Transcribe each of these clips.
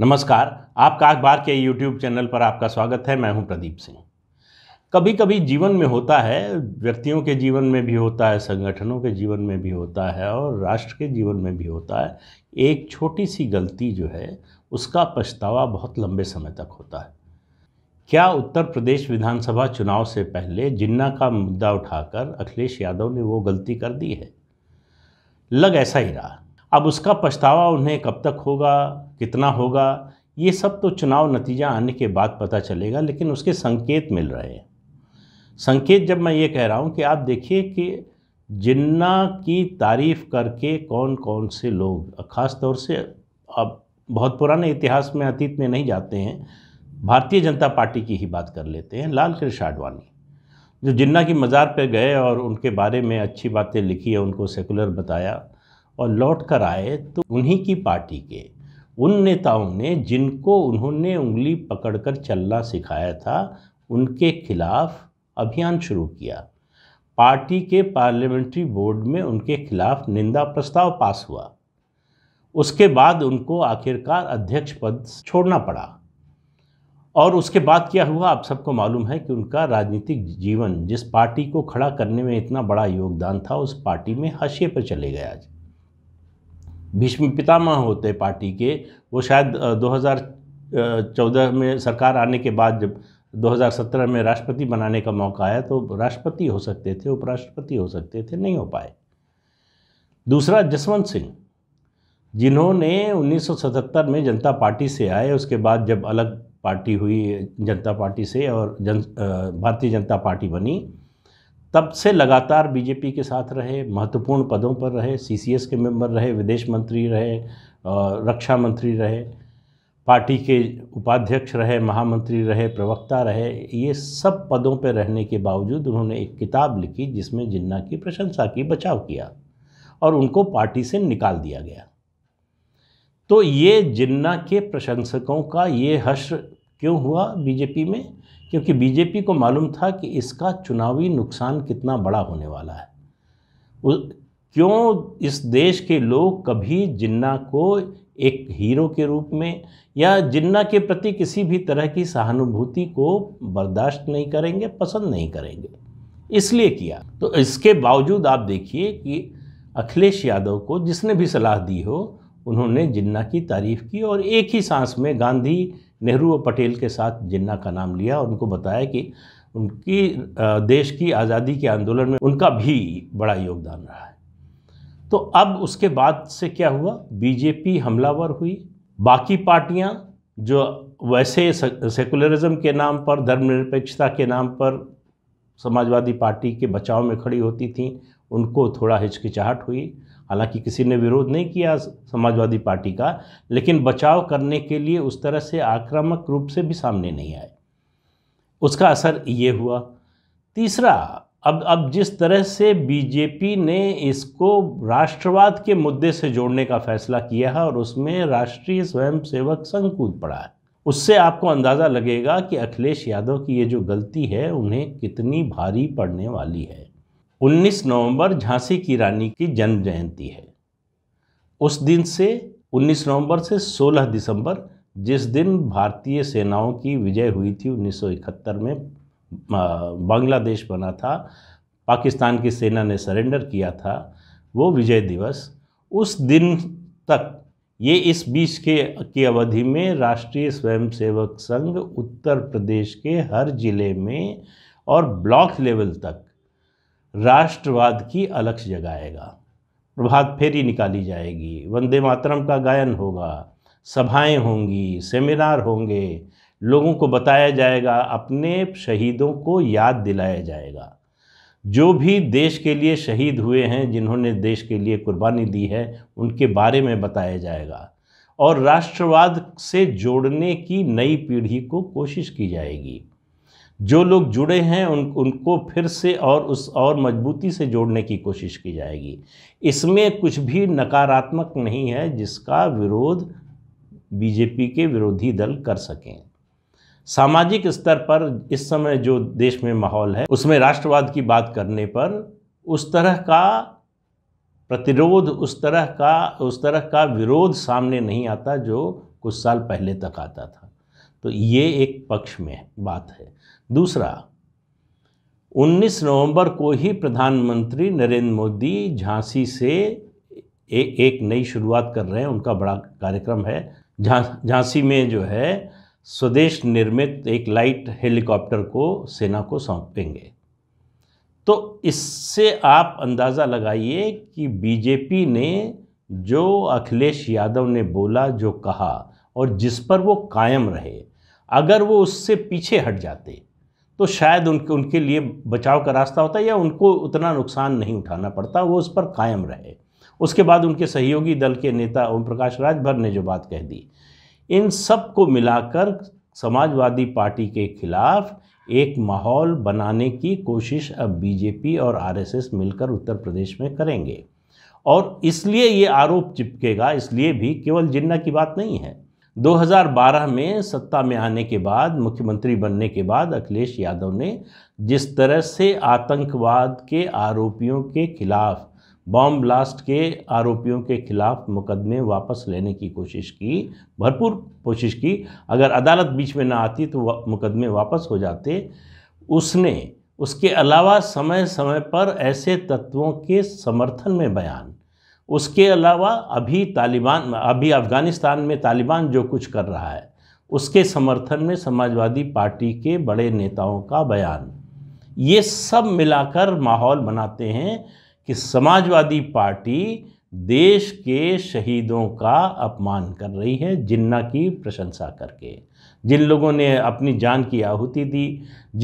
नमस्कार आपका अखबार के यूट्यूब चैनल पर आपका स्वागत है मैं हूं प्रदीप सिंह कभी कभी जीवन में होता है व्यक्तियों के जीवन में भी होता है संगठनों के जीवन में भी होता है और राष्ट्र के जीवन में भी होता है एक छोटी सी गलती जो है उसका पछतावा बहुत लंबे समय तक होता है क्या उत्तर प्रदेश विधानसभा चुनाव से पहले जिन्ना का मुद्दा उठाकर अखिलेश यादव ने वो गलती कर दी है लग ऐसा ही रहा अब उसका पछतावा उन्हें कब तक होगा कितना होगा ये सब तो चुनाव नतीजा आने के बाद पता चलेगा लेकिन उसके संकेत मिल रहे हैं संकेत जब मैं ये कह रहा हूँ कि आप देखिए कि जिन्ना की तारीफ करके कौन कौन से लोग ख़ास तौर से अब बहुत पुराने इतिहास में अतीत में नहीं जाते हैं भारतीय जनता पार्टी की ही बात कर लेते हैं लाल कृष्ण आडवाणी जो जिन्ना की मज़ार पर गए और उनके बारे में अच्छी बातें लिखी है उनको सेकुलर बताया और लौट कर आए तो उन्हीं की पार्टी के उन नेताओं ने जिनको उन्होंने उंगली पकड़कर चलना सिखाया था उनके खिलाफ अभियान शुरू किया पार्टी के पार्लियामेंट्री बोर्ड में उनके खिलाफ निंदा प्रस्ताव पास हुआ उसके बाद उनको आखिरकार अध्यक्ष पद छोड़ना पड़ा और उसके बाद क्या हुआ आप सबको मालूम है कि उनका राजनीतिक जीवन जिस पार्टी को खड़ा करने में इतना बड़ा योगदान था उस पार्टी में हाशिए पर चले गए आज भीष्म पितामह होते पार्टी के वो शायद 2014 में सरकार आने के बाद जब 2017 में राष्ट्रपति बनाने का मौका आया तो राष्ट्रपति हो सकते थे उपराष्ट्रपति हो सकते थे नहीं हो पाए दूसरा जसवंत सिंह जिन्होंने 1977 में जनता पार्टी से आए उसके बाद जब अलग पार्टी हुई जनता पार्टी से और जन भारतीय जनता पार्टी बनी तब से लगातार बीजेपी के साथ रहे महत्वपूर्ण पदों पर रहे सीसीएस के मेंबर रहे विदेश मंत्री रहे रक्षा मंत्री रहे पार्टी के उपाध्यक्ष रहे महामंत्री रहे प्रवक्ता रहे ये सब पदों पर रहने के बावजूद उन्होंने एक किताब लिखी जिसमें जिन्ना की प्रशंसा की बचाव किया और उनको पार्टी से निकाल दिया गया तो ये जिन्ना के प्रशंसकों का ये हश्र क्यों हुआ बीजेपी में क्योंकि बीजेपी को मालूम था कि इसका चुनावी नुकसान कितना बड़ा होने वाला है क्यों इस देश के लोग कभी जिन्ना को एक हीरो के रूप में या जिन्ना के प्रति किसी भी तरह की सहानुभूति को बर्दाश्त नहीं करेंगे पसंद नहीं करेंगे इसलिए किया तो इसके बावजूद आप देखिए कि अखिलेश यादव को जिसने भी सलाह दी हो उन्होंने जिन्ना की तारीफ़ की और एक ही सांस में गांधी नेहरू और पटेल के साथ जिन्ना का नाम लिया और उनको बताया कि उनकी देश की आज़ादी के आंदोलन में उनका भी बड़ा योगदान रहा है तो अब उसके बाद से क्या हुआ बीजेपी हमलावर हुई बाकी पार्टियां जो वैसे सेकुलरिज्म के नाम पर धर्मनिरपेक्षता के नाम पर समाजवादी पार्टी के बचाव में खड़ी होती थी उनको थोड़ा हिचकिचाहट हुई हालांकि किसी ने विरोध नहीं किया समाजवादी पार्टी का लेकिन बचाव करने के लिए उस तरह से आक्रामक रूप से भी सामने नहीं आए उसका असर ये हुआ तीसरा अब अब जिस तरह से बीजेपी ने इसको राष्ट्रवाद के मुद्दे से जोड़ने का फैसला किया है और उसमें राष्ट्रीय स्वयंसेवक संघ कूद पड़ा है उससे आपको अंदाज़ा लगेगा कि अखिलेश यादव की ये जो गलती है उन्हें कितनी भारी पड़ने वाली है 19 नवंबर झांसी की रानी की जन्म जयंती है उस दिन से 19 नवंबर से 16 दिसंबर जिस दिन भारतीय सेनाओं की विजय हुई थी 1971 में बांग्लादेश बना था पाकिस्तान की सेना ने सरेंडर किया था वो विजय दिवस उस दिन तक ये इस बीच के की अवधि में राष्ट्रीय स्वयंसेवक संघ उत्तर प्रदेश के हर जिले में और ब्लॉक लेवल तक राष्ट्रवाद की अलक्ष जगाएगा प्रभात फेरी निकाली जाएगी वंदे मातरम का गायन होगा सभाएं होंगी सेमिनार होंगे लोगों को बताया जाएगा अपने शहीदों को याद दिलाया जाएगा जो भी देश के लिए शहीद हुए हैं जिन्होंने देश के लिए कुर्बानी दी है उनके बारे में बताया जाएगा और राष्ट्रवाद से जोड़ने की नई पीढ़ी को कोशिश की जाएगी जो लोग जुड़े हैं उन उनको फिर से और उस और मजबूती से जोड़ने की कोशिश की जाएगी इसमें कुछ भी नकारात्मक नहीं है जिसका विरोध बीजेपी के विरोधी दल कर सकें सामाजिक स्तर पर इस समय जो देश में माहौल है उसमें राष्ट्रवाद की बात करने पर उस तरह का प्रतिरोध उस तरह का उस तरह का विरोध सामने नहीं आता जो कुछ साल पहले तक आता था तो ये एक पक्ष में बात है दूसरा 19 नवंबर को ही प्रधानमंत्री नरेंद्र मोदी झांसी से ए, एक नई शुरुआत कर रहे हैं उनका बड़ा कार्यक्रम है झांसी में जो है स्वदेश निर्मित एक लाइट हेलीकॉप्टर को सेना को सौंपेंगे तो इससे आप अंदाज़ा लगाइए कि बीजेपी ने जो अखिलेश यादव ने बोला जो कहा और जिस पर वो कायम रहे अगर वो उससे पीछे हट जाते तो शायद उनके उनके लिए बचाव का रास्ता होता या उनको उतना नुकसान नहीं उठाना पड़ता वो उस पर कायम रहे उसके बाद उनके सहयोगी दल के नेता ओम प्रकाश राजभर ने जो बात कह दी इन सब को मिलाकर समाजवादी पार्टी के खिलाफ एक माहौल बनाने की कोशिश अब बीजेपी और आरएसएस मिलकर उत्तर प्रदेश में करेंगे और इसलिए ये आरोप चिपकेगा इसलिए भी केवल जिन्ना की बात नहीं है 2012 में सत्ता में आने के बाद मुख्यमंत्री बनने के बाद अखिलेश यादव ने जिस तरह से आतंकवाद के आरोपियों के खिलाफ बॉम्ब ब्लास्ट के आरोपियों के खिलाफ मुकदमे वापस लेने की कोशिश की भरपूर कोशिश की अगर अदालत बीच में ना आती तो मुकदमे वापस हो जाते उसने उसके अलावा समय समय पर ऐसे तत्वों के समर्थन में बयान उसके अलावा अभी तालिबान अभी अफ़गानिस्तान में तालिबान जो कुछ कर रहा है उसके समर्थन में समाजवादी पार्टी के बड़े नेताओं का बयान ये सब मिलाकर माहौल बनाते हैं कि समाजवादी पार्टी देश के शहीदों का अपमान कर रही है जिन्ना की प्रशंसा करके जिन लोगों ने अपनी जान की आहुति दी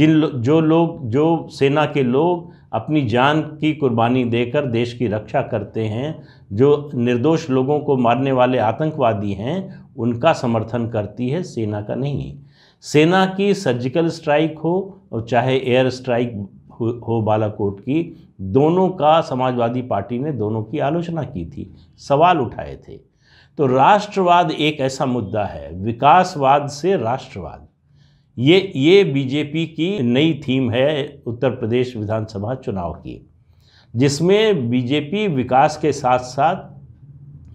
जिन लो, जो लोग जो सेना के लोग अपनी जान की कुर्बानी देकर देश की रक्षा करते हैं जो निर्दोष लोगों को मारने वाले आतंकवादी हैं उनका समर्थन करती है सेना का नहीं सेना की सर्जिकल स्ट्राइक हो और चाहे एयर स्ट्राइक हो बालाकोट की दोनों का समाजवादी पार्टी ने दोनों की आलोचना की थी सवाल उठाए थे तो राष्ट्रवाद एक ऐसा मुद्दा है विकासवाद से राष्ट्रवाद ये ये बीजेपी की नई थीम है उत्तर प्रदेश विधानसभा चुनाव की जिसमें बीजेपी विकास के साथ साथ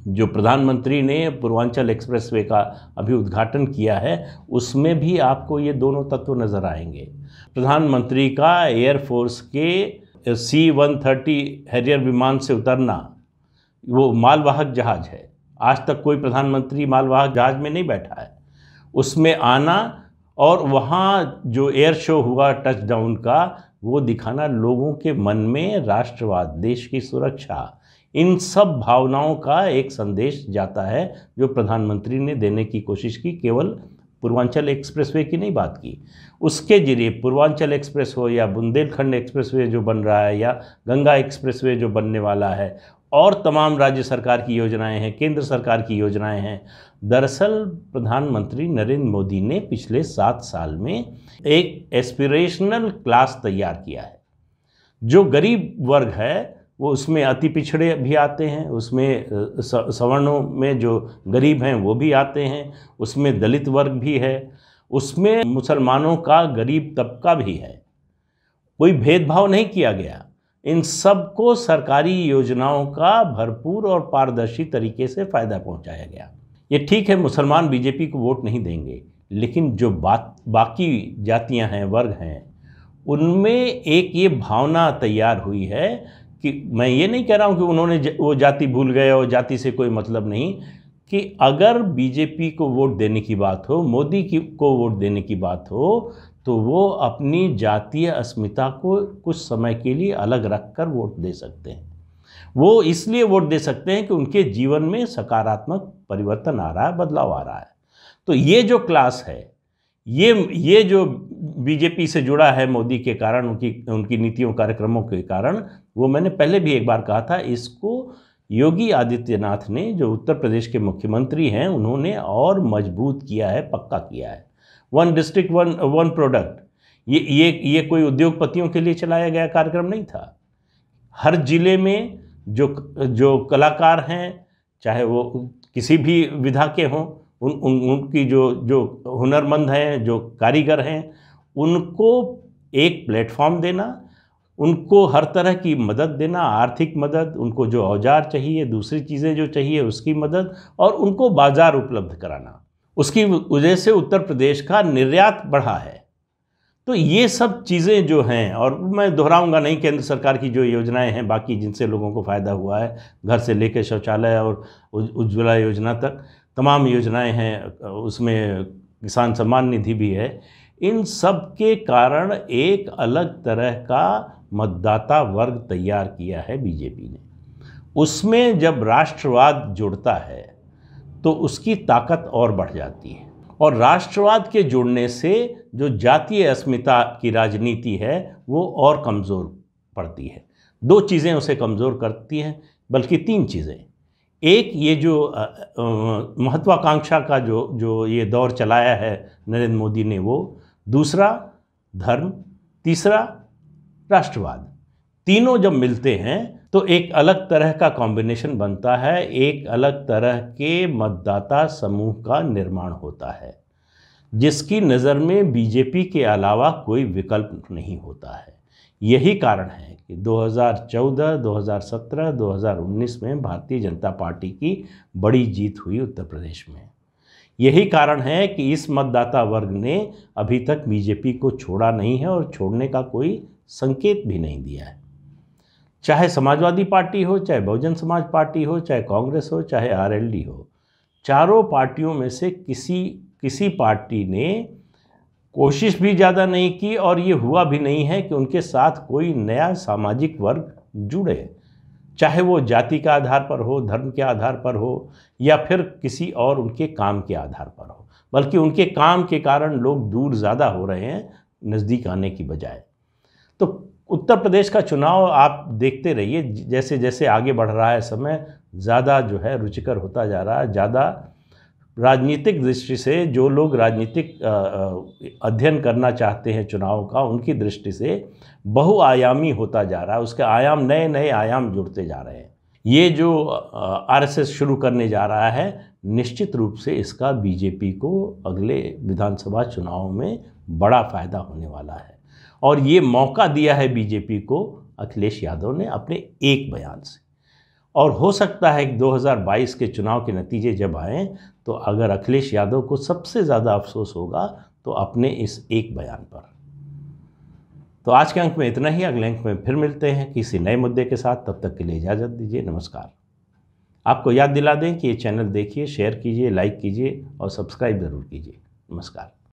जो प्रधानमंत्री ने पूर्वांचल एक्सप्रेसवे का अभी उद्घाटन किया है उसमें भी आपको ये दोनों तत्व नज़र आएंगे प्रधानमंत्री का एयरफोर्स के सी वन थर्टी हैरियर विमान से उतरना वो मालवाहक जहाज़ है आज तक कोई प्रधानमंत्री मालवाहक जहाज़ में नहीं बैठा है उसमें आना और वहाँ जो एयर शो हुआ टच डाउन का वो दिखाना लोगों के मन में राष्ट्रवाद देश की सुरक्षा इन सब भावनाओं का एक संदेश जाता है जो प्रधानमंत्री ने देने की कोशिश की केवल पूर्वांचल एक्सप्रेसवे की नहीं बात की उसके जरिए पूर्वांचल एक्सप्रेस हो या बुंदेलखंड एक्सप्रेसवे जो बन रहा है या गंगा एक्सप्रेसवे जो बनने वाला है और तमाम राज्य सरकार की योजनाएं हैं केंद्र सरकार की योजनाएं हैं दरअसल प्रधानमंत्री नरेंद्र मोदी ने पिछले सात साल में एक एस्पिरेशनल क्लास तैयार किया है जो गरीब वर्ग है वो उसमें अति पिछड़े भी आते हैं उसमें सवर्णों में जो गरीब हैं वो भी आते हैं उसमें दलित वर्ग भी है उसमें मुसलमानों का गरीब तबका भी है कोई भेदभाव नहीं किया गया इन सबको सरकारी योजनाओं का भरपूर और पारदर्शी तरीके से फ़ायदा पहुंचाया गया ये ठीक है मुसलमान बीजेपी को वोट नहीं देंगे लेकिन जो बात बाकी जातियां हैं वर्ग हैं उनमें एक ये भावना तैयार हुई है कि मैं ये नहीं कह रहा हूँ कि उन्होंने ज, वो जाति भूल गए और जाति से कोई मतलब नहीं कि अगर बीजेपी को वोट देने की बात हो मोदी की को वोट देने की बात हो तो वो अपनी जातीय अस्मिता को कुछ समय के लिए अलग रख कर वोट दे सकते हैं वो इसलिए वोट दे सकते हैं कि उनके जीवन में सकारात्मक परिवर्तन आ रहा है बदलाव आ रहा है तो ये जो क्लास है ये ये जो बीजेपी से जुड़ा है मोदी के कारण उनकी उनकी नीतियों कार्यक्रमों के कारण वो मैंने पहले भी एक बार कहा था इसको योगी आदित्यनाथ ने जो उत्तर प्रदेश के मुख्यमंत्री हैं उन्होंने और मजबूत किया है पक्का किया है one district one one product ये ये ये कोई उद्योगपतियों के लिए चलाया गया कार्यक्रम नहीं था हर ज़िले में जो जो कलाकार हैं चाहे वो किसी भी विधा के हों उन, उन उनकी जो जो हुनरमंद हैं जो कारीगर हैं उनको एक प्लेटफॉर्म देना उनको हर तरह की मदद देना आर्थिक मदद उनको जो औजार चाहिए दूसरी चीज़ें जो चाहिए उसकी मदद और उनको बाज़ार उपलब्ध कराना उसकी वजह से उत्तर प्रदेश का निर्यात बढ़ा है तो ये सब चीज़ें जो हैं और मैं दोहराऊंगा नहीं केंद्र सरकार की जो योजनाएं हैं बाकी जिनसे लोगों को फ़ायदा हुआ है घर से लेकर शौचालय और उज्ज्वला योजना तक तमाम योजनाएं हैं उसमें किसान सम्मान निधि भी है इन सब के कारण एक अलग तरह का मतदाता वर्ग तैयार किया है बीजेपी ने उसमें जब राष्ट्रवाद जुड़ता है तो उसकी ताकत और बढ़ जाती है और राष्ट्रवाद के जुड़ने से जो जातीय अस्मिता की राजनीति है वो और कमज़ोर पड़ती है दो चीज़ें उसे कमज़ोर करती हैं बल्कि तीन चीज़ें एक ये जो महत्वाकांक्षा का जो जो ये दौर चलाया है नरेंद्र मोदी ने वो दूसरा धर्म तीसरा राष्ट्रवाद तीनों जब मिलते हैं तो एक अलग तरह का कॉम्बिनेशन बनता है एक अलग तरह के मतदाता समूह का निर्माण होता है जिसकी नज़र में बीजेपी के अलावा कोई विकल्प नहीं होता है यही कारण है कि 2014, 2017, 2019 में भारतीय जनता पार्टी की बड़ी जीत हुई उत्तर प्रदेश में यही कारण है कि इस मतदाता वर्ग ने अभी तक बीजेपी को छोड़ा नहीं है और छोड़ने का कोई संकेत भी नहीं दिया है चाहे समाजवादी पार्टी हो चाहे बहुजन समाज पार्टी हो चाहे कांग्रेस हो चाहे आरएलडी हो चारों पार्टियों में से किसी किसी पार्टी ने कोशिश भी ज़्यादा नहीं की और ये हुआ भी नहीं है कि उनके साथ कोई नया सामाजिक वर्ग जुड़े चाहे वो जाति का आधार पर हो धर्म के आधार पर हो या फिर किसी और उनके काम के आधार पर हो बल्कि उनके काम के कारण लोग दूर ज़्यादा हो रहे हैं नज़दीक आने की बजाय तो उत्तर प्रदेश का चुनाव आप देखते रहिए जैसे जैसे आगे बढ़ रहा है समय ज़्यादा जो है रुचिकर होता जा रहा है ज़्यादा राजनीतिक दृष्टि से जो लोग राजनीतिक अध्ययन करना चाहते हैं चुनाव का उनकी दृष्टि से बहुआयामी होता जा रहा है उसके आयाम नए नए आयाम जुड़ते जा रहे हैं ये जो आरएसएस शुरू करने जा रहा है निश्चित रूप से इसका बीजेपी को अगले विधानसभा चुनाव में बड़ा फायदा होने वाला है और ये मौका दिया है बीजेपी को अखिलेश यादव ने अपने एक बयान से और हो सकता है कि 2022 के चुनाव के नतीजे जब आएँ तो अगर अखिलेश यादव को सबसे ज़्यादा अफसोस होगा तो अपने इस एक बयान पर तो आज के अंक में इतना ही अगले अंक में फिर मिलते हैं किसी नए मुद्दे के साथ तब तक के लिए इजाज़त दीजिए नमस्कार आपको याद दिला दें कि ये चैनल देखिए शेयर कीजिए लाइक कीजिए और सब्सक्राइब ज़रूर कीजिए नमस्कार